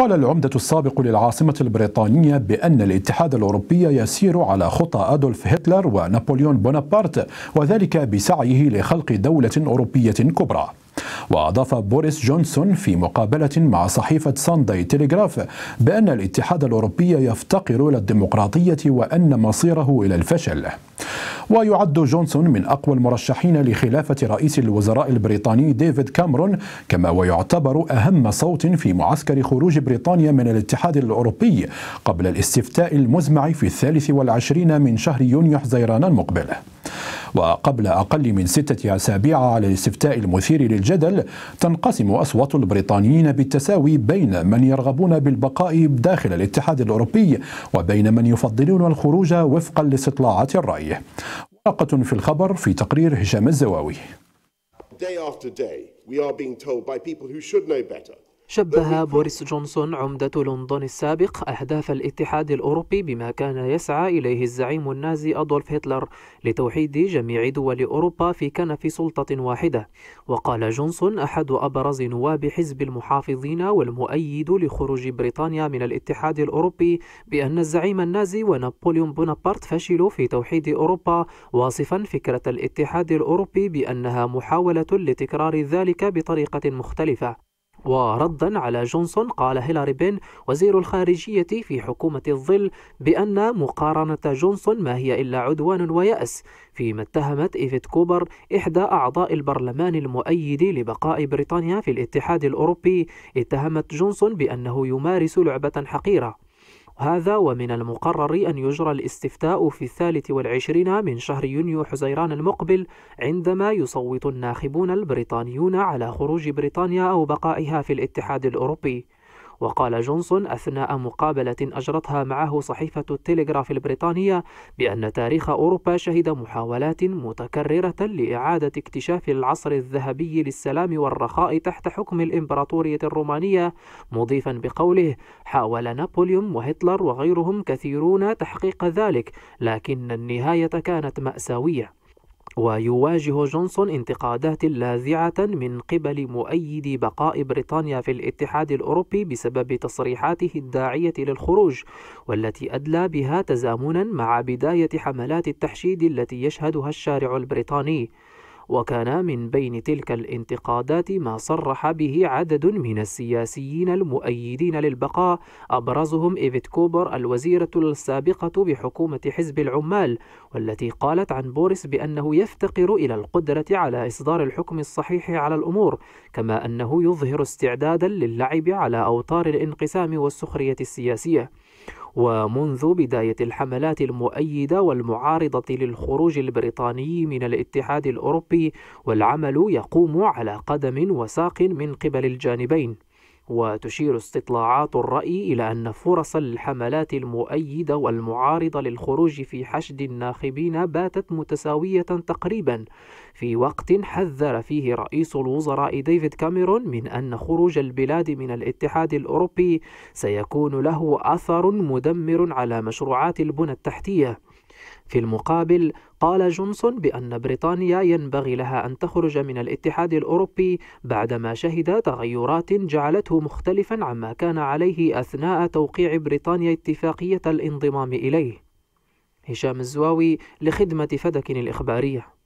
قال العمدة السابق للعاصمة البريطانية بأن الاتحاد الأوروبي يسير على خطى أدولف هتلر ونابليون بونابرت وذلك بسعيه لخلق دولة أوروبية كبرى وأضاف بوريس جونسون في مقابلة مع صحيفة سانداي تيليغراف بأن الاتحاد الأوروبي يفتقر إلى الديمقراطية وأن مصيره إلى الفشل ويعد جونسون من أقوى المرشحين لخلافة رئيس الوزراء البريطاني ديفيد كامرون كما ويعتبر أهم صوت في معسكر خروج بريطانيا من الاتحاد الأوروبي قبل الاستفتاء المزمع في الثالث والعشرين من شهر يونيو حزيران المقبل وقبل أقل من ستة أسابيع على الاستفتاء المثير للجدل تنقسم أصوات البريطانيين بالتساوي بين من يرغبون بالبقاء داخل الاتحاد الأوروبي وبين من يفضلون الخروج وفقا لاستطلاعات الرأي ورقة في الخبر في تقرير هشام الزواوي Day after day, we are being told by people who should know better شبه بوريس جونسون عمدة لندن السابق أهداف الاتحاد الأوروبي بما كان يسعى إليه الزعيم النازي أدولف هتلر لتوحيد جميع دول أوروبا في كنف سلطة واحدة وقال جونسون أحد أبرز نواب حزب المحافظين والمؤيد لخروج بريطانيا من الاتحاد الأوروبي بأن الزعيم النازي ونابليون بونابرت فشلوا في توحيد أوروبا واصفا فكرة الاتحاد الأوروبي بأنها محاولة لتكرار ذلك بطريقة مختلفة وردا على جونسون قال هيلاري بين وزير الخارجية في حكومة الظل بأن مقارنة جونسون ما هي إلا عدوان ويأس فيما اتهمت إيفيت كوبر إحدى أعضاء البرلمان المؤيد لبقاء بريطانيا في الاتحاد الأوروبي اتهمت جونسون بأنه يمارس لعبة حقيرة هذا ومن المقرر أن يجرى الاستفتاء في الثالث والعشرين من شهر يونيو حزيران المقبل عندما يصوت الناخبون البريطانيون على خروج بريطانيا أو بقائها في الاتحاد الأوروبي وقال جونسون أثناء مقابلة أجرتها معه صحيفة التلغراف البريطانية بأن تاريخ أوروبا شهد محاولات متكررة لإعادة اكتشاف العصر الذهبي للسلام والرخاء تحت حكم الإمبراطورية الرومانية مضيفا بقوله حاول نابليون وهتلر وغيرهم كثيرون تحقيق ذلك لكن النهاية كانت مأساوية ويواجه جونسون انتقادات لاذعة من قبل مؤيدي بقاء بريطانيا في الاتحاد الأوروبي بسبب تصريحاته الداعية للخروج والتي أدلى بها تزامنا مع بداية حملات التحشيد التي يشهدها الشارع البريطاني وكان من بين تلك الانتقادات ما صرح به عدد من السياسيين المؤيدين للبقاء أبرزهم إيفيت كوبر الوزيرة السابقة بحكومة حزب العمال والتي قالت عن بوريس بأنه يفتقر إلى القدرة على إصدار الحكم الصحيح على الأمور كما أنه يظهر استعدادا للعب على أوتار الانقسام والسخرية السياسية ومنذ بداية الحملات المؤيدة والمعارضة للخروج البريطاني من الاتحاد الأوروبي والعمل يقوم على قدم وساق من قبل الجانبين وتشير استطلاعات الرأي إلى أن فرص الحملات المؤيدة والمعارضة للخروج في حشد الناخبين باتت متساوية تقريبا في وقت حذر فيه رئيس الوزراء ديفيد كاميرون من أن خروج البلاد من الاتحاد الأوروبي سيكون له أثر مدمر على مشروعات البنى التحتية في المقابل قال جونسون بأن بريطانيا ينبغي لها أن تخرج من الاتحاد الأوروبي بعدما شهد تغيرات جعلته مختلفا عما كان عليه أثناء توقيع بريطانيا اتفاقية الانضمام إليه هشام الزواوي لخدمة فدك الإخبارية